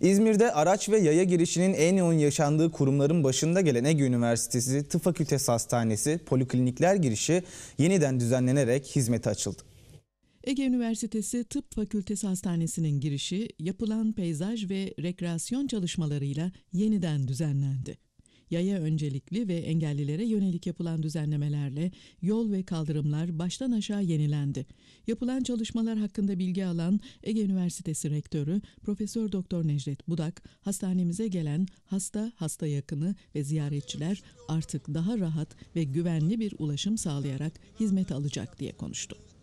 İzmir'de araç ve yaya girişinin en yoğun yaşandığı kurumların başında gelen Ege Üniversitesi Tıp Fakültesi Hastanesi poliklinikler girişi yeniden düzenlenerek hizmete açıldı. Ege Üniversitesi Tıp Fakültesi Hastanesi'nin girişi yapılan peyzaj ve rekreasyon çalışmalarıyla yeniden düzenlendi yaya öncelikli ve engellilere yönelik yapılan düzenlemelerle yol ve kaldırımlar baştan aşağı yenilendi. Yapılan çalışmalar hakkında bilgi alan Ege Üniversitesi Rektörü Profesör Doktor Necdet Budak, hastanemize gelen hasta, hasta yakını ve ziyaretçiler artık daha rahat ve güvenli bir ulaşım sağlayarak hizmet alacak diye konuştu.